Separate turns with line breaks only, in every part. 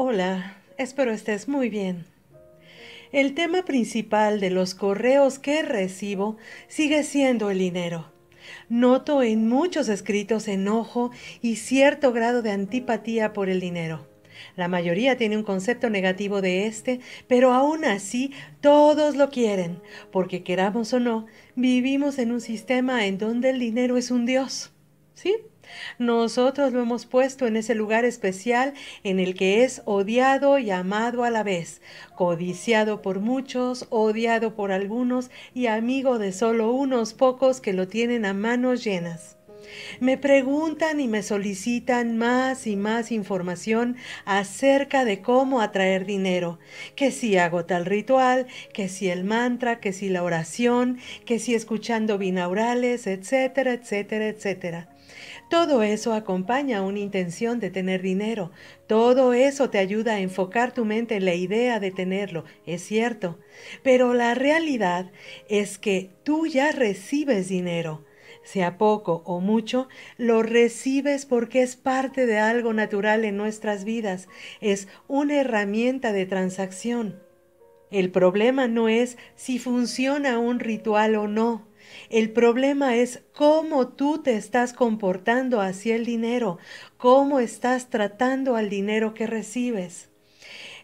Hola, espero estés muy bien. El tema principal de los correos que recibo sigue siendo el dinero. Noto en muchos escritos enojo y cierto grado de antipatía por el dinero. La mayoría tiene un concepto negativo de este, pero aún así todos lo quieren, porque queramos o no, vivimos en un sistema en donde el dinero es un dios. ¿Sí? Nosotros lo hemos puesto en ese lugar especial en el que es odiado y amado a la vez, codiciado por muchos, odiado por algunos y amigo de solo unos pocos que lo tienen a manos llenas. Me preguntan y me solicitan más y más información acerca de cómo atraer dinero, que si hago tal ritual, que si el mantra, que si la oración, que si escuchando binaurales, etcétera, etcétera, etcétera. Todo eso acompaña una intención de tener dinero, todo eso te ayuda a enfocar tu mente en la idea de tenerlo, es cierto, pero la realidad es que tú ya recibes dinero sea poco o mucho, lo recibes porque es parte de algo natural en nuestras vidas, es una herramienta de transacción. El problema no es si funciona un ritual o no. El problema es cómo tú te estás comportando hacia el dinero, cómo estás tratando al dinero que recibes.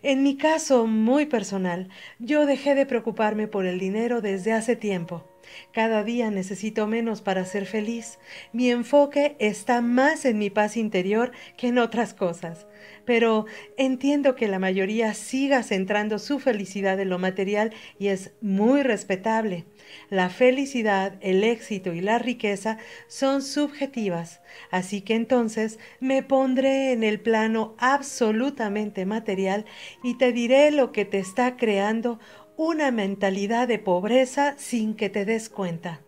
En mi caso muy personal, yo dejé de preocuparme por el dinero desde hace tiempo. Cada día necesito menos para ser feliz. Mi enfoque está más en mi paz interior que en otras cosas. Pero entiendo que la mayoría siga centrando su felicidad en lo material y es muy respetable. La felicidad, el éxito y la riqueza son subjetivas, así que entonces me pondré en el plano absolutamente material y te diré lo que te está creando una mentalidad de pobreza sin que te des cuenta.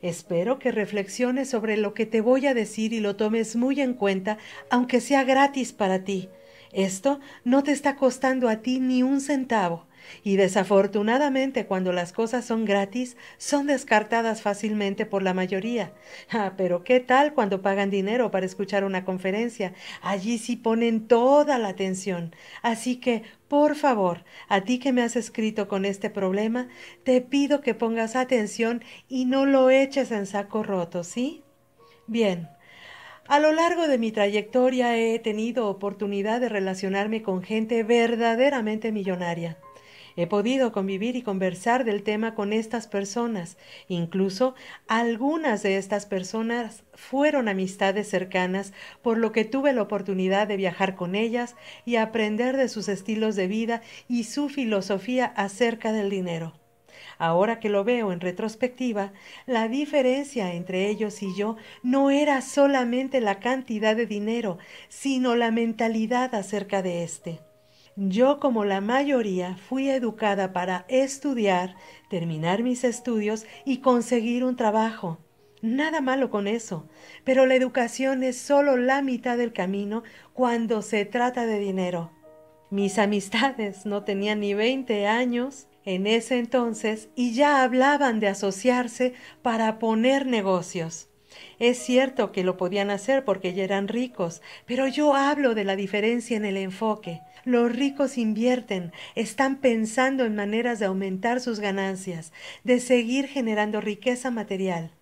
Espero que reflexiones sobre lo que te voy a decir y lo tomes muy en cuenta, aunque sea gratis para ti. Esto no te está costando a ti ni un centavo. Y desafortunadamente cuando las cosas son gratis, son descartadas fácilmente por la mayoría. Ah, pero ¿qué tal cuando pagan dinero para escuchar una conferencia? Allí sí ponen toda la atención. Así que, por favor, a ti que me has escrito con este problema, te pido que pongas atención y no lo eches en saco roto, ¿sí? Bien. A lo largo de mi trayectoria he tenido oportunidad de relacionarme con gente verdaderamente millonaria. He podido convivir y conversar del tema con estas personas. Incluso algunas de estas personas fueron amistades cercanas, por lo que tuve la oportunidad de viajar con ellas y aprender de sus estilos de vida y su filosofía acerca del dinero. Ahora que lo veo en retrospectiva, la diferencia entre ellos y yo no era solamente la cantidad de dinero, sino la mentalidad acerca de éste. Yo, como la mayoría, fui educada para estudiar, terminar mis estudios y conseguir un trabajo. Nada malo con eso, pero la educación es solo la mitad del camino cuando se trata de dinero. Mis amistades no tenían ni 20 años en ese entonces y ya hablaban de asociarse para poner negocios. Es cierto que lo podían hacer porque ya eran ricos, pero yo hablo de la diferencia en el enfoque. Los ricos invierten, están pensando en maneras de aumentar sus ganancias, de seguir generando riqueza material.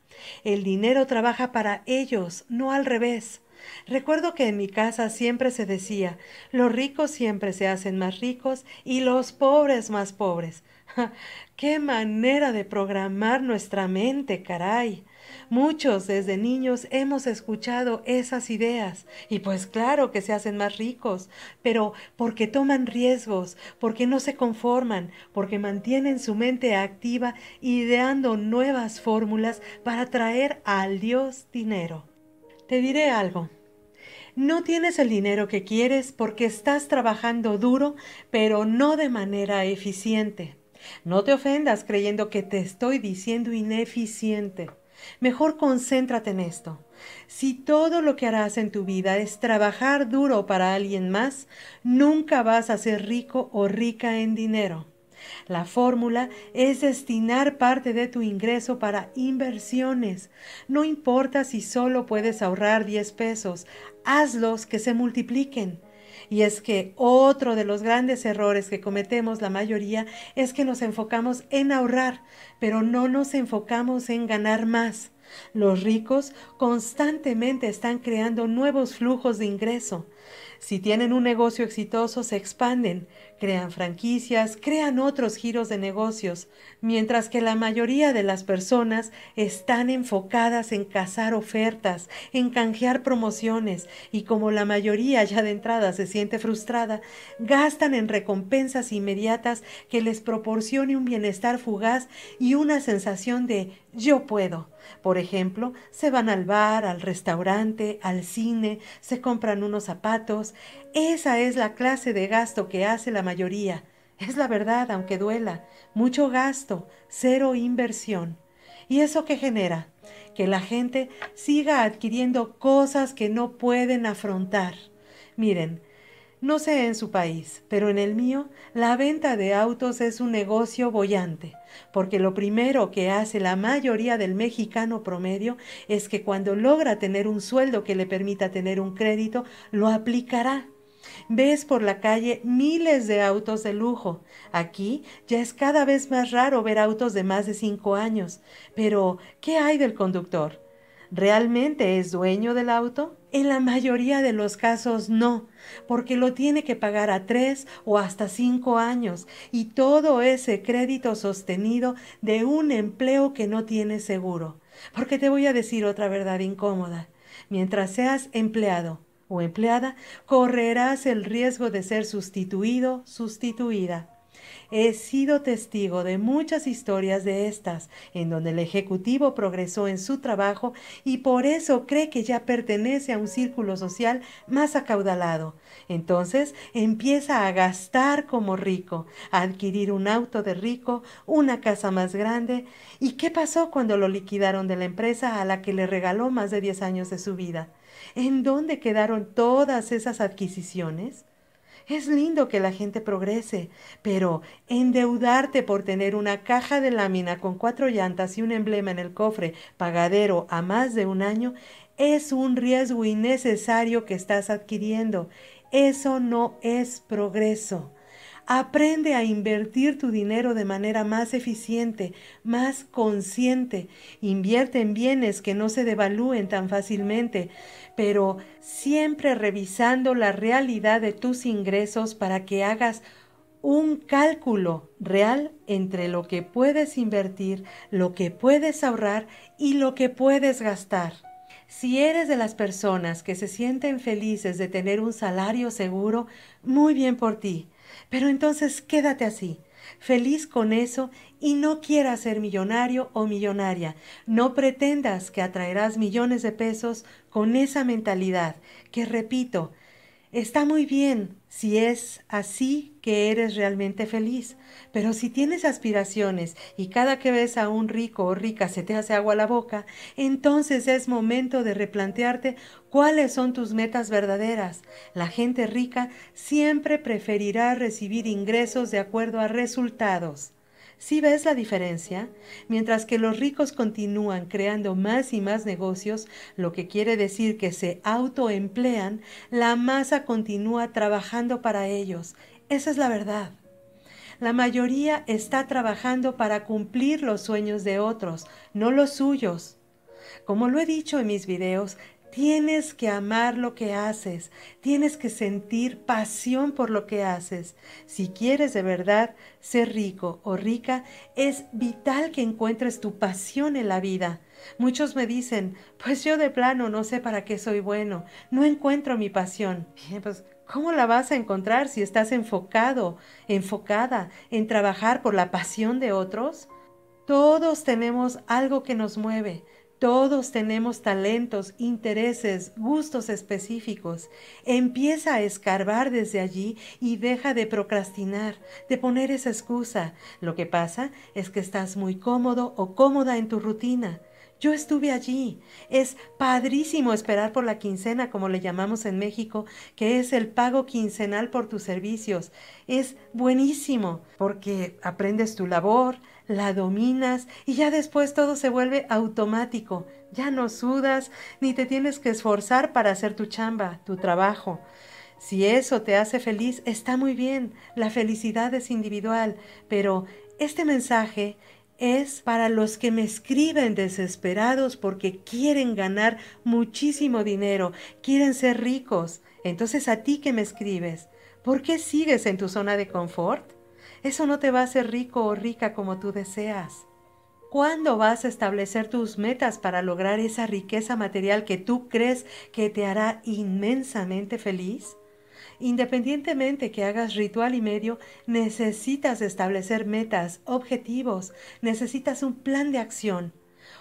El dinero trabaja para ellos, no al revés. Recuerdo que en mi casa siempre se decía, los ricos siempre se hacen más ricos y los pobres más pobres. ¡Qué manera de programar nuestra mente, caray! Muchos desde niños hemos escuchado esas ideas y pues claro que se hacen más ricos, pero porque toman riesgos, porque no se conforman, porque mantienen su mente activa ideando nuevas fórmulas para traer al Dios dinero. Te diré algo. No tienes el dinero que quieres porque estás trabajando duro, pero no de manera eficiente. No te ofendas creyendo que te estoy diciendo ineficiente. Mejor concéntrate en esto. Si todo lo que harás en tu vida es trabajar duro para alguien más, nunca vas a ser rico o rica en dinero. La fórmula es destinar parte de tu ingreso para inversiones. No importa si solo puedes ahorrar 10 pesos, hazlos que se multipliquen. Y es que otro de los grandes errores que cometemos la mayoría es que nos enfocamos en ahorrar, pero no nos enfocamos en ganar más. Los ricos constantemente están creando nuevos flujos de ingreso. Si tienen un negocio exitoso, se expanden, crean franquicias, crean otros giros de negocios, mientras que la mayoría de las personas están enfocadas en cazar ofertas, en canjear promociones, y como la mayoría ya de entrada se siente frustrada, gastan en recompensas inmediatas que les proporcione un bienestar fugaz y una sensación de yo puedo por ejemplo, se van al bar, al restaurante, al cine, se compran unos zapatos. Esa es la clase de gasto que hace la mayoría. Es la verdad, aunque duela. Mucho gasto, cero inversión. ¿Y eso qué genera? Que la gente siga adquiriendo cosas que no pueden afrontar. Miren, no sé en su país, pero en el mío, la venta de autos es un negocio bollante. Porque lo primero que hace la mayoría del mexicano promedio es que cuando logra tener un sueldo que le permita tener un crédito, lo aplicará. Ves por la calle miles de autos de lujo. Aquí ya es cada vez más raro ver autos de más de cinco años. Pero, ¿qué hay del conductor? ¿Realmente es dueño del auto? En la mayoría de los casos no, porque lo tiene que pagar a tres o hasta cinco años y todo ese crédito sostenido de un empleo que no tiene seguro. Porque te voy a decir otra verdad incómoda. Mientras seas empleado o empleada, correrás el riesgo de ser sustituido, sustituida. He sido testigo de muchas historias de estas, en donde el Ejecutivo progresó en su trabajo y por eso cree que ya pertenece a un círculo social más acaudalado. Entonces empieza a gastar como rico, a adquirir un auto de rico, una casa más grande. ¿Y qué pasó cuando lo liquidaron de la empresa a la que le regaló más de 10 años de su vida? ¿En dónde quedaron todas esas adquisiciones? Es lindo que la gente progrese, pero endeudarte por tener una caja de lámina con cuatro llantas y un emblema en el cofre pagadero a más de un año es un riesgo innecesario que estás adquiriendo. Eso no es progreso. Aprende a invertir tu dinero de manera más eficiente, más consciente. Invierte en bienes que no se devalúen tan fácilmente, pero siempre revisando la realidad de tus ingresos para que hagas un cálculo real entre lo que puedes invertir, lo que puedes ahorrar y lo que puedes gastar. Si eres de las personas que se sienten felices de tener un salario seguro, muy bien por ti. Pero entonces quédate así, feliz con eso y no quieras ser millonario o millonaria. No pretendas que atraerás millones de pesos con esa mentalidad que, repito, Está muy bien si es así que eres realmente feliz, pero si tienes aspiraciones y cada que ves a un rico o rica se te hace agua la boca, entonces es momento de replantearte cuáles son tus metas verdaderas. La gente rica siempre preferirá recibir ingresos de acuerdo a resultados. Si ves la diferencia? Mientras que los ricos continúan creando más y más negocios, lo que quiere decir que se autoemplean, la masa continúa trabajando para ellos. Esa es la verdad. La mayoría está trabajando para cumplir los sueños de otros, no los suyos. Como lo he dicho en mis videos, Tienes que amar lo que haces, tienes que sentir pasión por lo que haces. Si quieres de verdad ser rico o rica, es vital que encuentres tu pasión en la vida. Muchos me dicen, pues yo de plano no sé para qué soy bueno, no encuentro mi pasión. Eh, pues, ¿cómo la vas a encontrar si estás enfocado, enfocada en trabajar por la pasión de otros? Todos tenemos algo que nos mueve, todos tenemos talentos, intereses, gustos específicos. Empieza a escarbar desde allí y deja de procrastinar, de poner esa excusa. Lo que pasa es que estás muy cómodo o cómoda en tu rutina. Yo estuve allí. Es padrísimo esperar por la quincena, como le llamamos en México, que es el pago quincenal por tus servicios. Es buenísimo porque aprendes tu labor, la dominas y ya después todo se vuelve automático. Ya no sudas ni te tienes que esforzar para hacer tu chamba, tu trabajo. Si eso te hace feliz, está muy bien. La felicidad es individual, pero este mensaje es para los que me escriben desesperados porque quieren ganar muchísimo dinero, quieren ser ricos. Entonces a ti que me escribes, ¿por qué sigues en tu zona de confort? Eso no te va a hacer rico o rica como tú deseas. ¿Cuándo vas a establecer tus metas para lograr esa riqueza material que tú crees que te hará inmensamente feliz? Independientemente que hagas ritual y medio, necesitas establecer metas, objetivos, necesitas un plan de acción.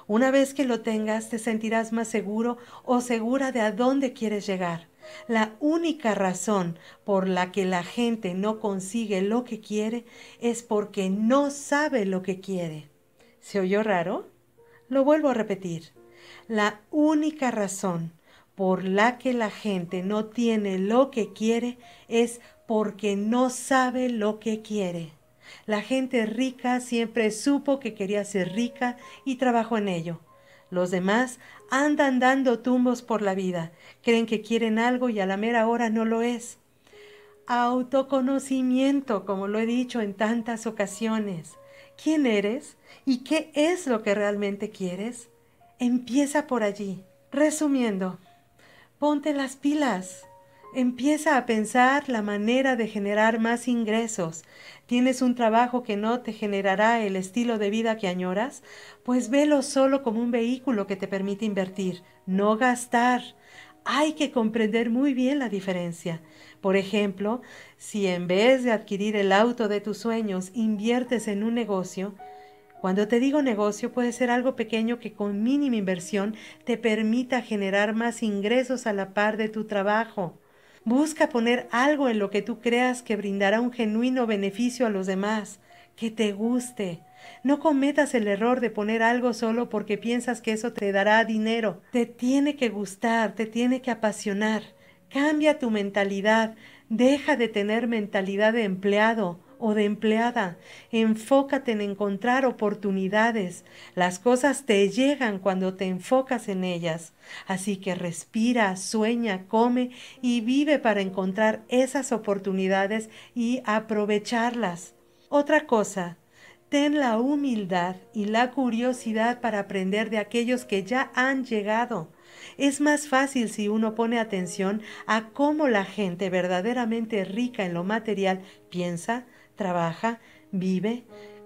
Una vez que lo tengas, te sentirás más seguro o segura de a dónde quieres llegar. La única razón por la que la gente no consigue lo que quiere es porque no sabe lo que quiere. ¿Se oyó raro? Lo vuelvo a repetir. La única razón por la que la gente no tiene lo que quiere es porque no sabe lo que quiere. La gente rica siempre supo que quería ser rica y trabajó en ello. Los demás andan dando tumbos por la vida, creen que quieren algo y a la mera hora no lo es. Autoconocimiento, como lo he dicho en tantas ocasiones. ¿Quién eres? ¿Y qué es lo que realmente quieres? Empieza por allí. Resumiendo, ponte las pilas. Empieza a pensar la manera de generar más ingresos. ¿Tienes un trabajo que no te generará el estilo de vida que añoras? Pues velo solo como un vehículo que te permite invertir, no gastar. Hay que comprender muy bien la diferencia. Por ejemplo, si en vez de adquirir el auto de tus sueños inviertes en un negocio, cuando te digo negocio, puede ser algo pequeño que con mínima inversión te permita generar más ingresos a la par de tu trabajo. Busca poner algo en lo que tú creas que brindará un genuino beneficio a los demás, que te guste. No cometas el error de poner algo solo porque piensas que eso te dará dinero. Te tiene que gustar, te tiene que apasionar. Cambia tu mentalidad, deja de tener mentalidad de empleado o de empleada. Enfócate en encontrar oportunidades. Las cosas te llegan cuando te enfocas en ellas. Así que respira, sueña, come y vive para encontrar esas oportunidades y aprovecharlas. Otra cosa, ten la humildad y la curiosidad para aprender de aquellos que ya han llegado. Es más fácil si uno pone atención a cómo la gente verdaderamente rica en lo material piensa, trabaja, vive,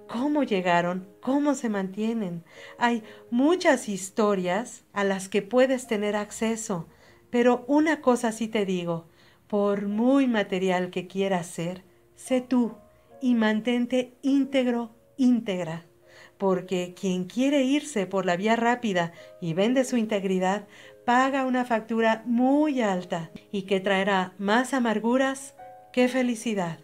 cómo llegaron, cómo se mantienen. Hay muchas historias a las que puedes tener acceso, pero una cosa sí te digo, por muy material que quieras ser, sé tú y mantente íntegro, íntegra. Porque quien quiere irse por la vía rápida y vende su integridad, paga una factura muy alta y que traerá más amarguras que felicidad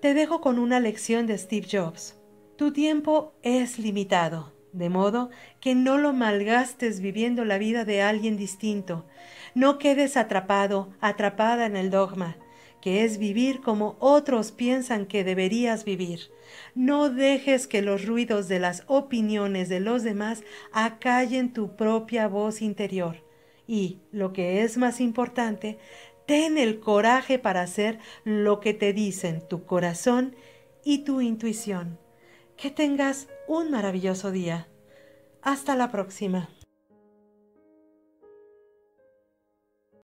te dejo con una lección de Steve Jobs. Tu tiempo es limitado, de modo que no lo malgastes viviendo la vida de alguien distinto. No quedes atrapado, atrapada en el dogma, que es vivir como otros piensan que deberías vivir. No dejes que los ruidos de las opiniones de los demás acallen tu propia voz interior. Y, lo que es más importante, Ten el coraje para hacer lo que te dicen tu corazón y tu intuición. Que tengas un maravilloso día. Hasta la próxima.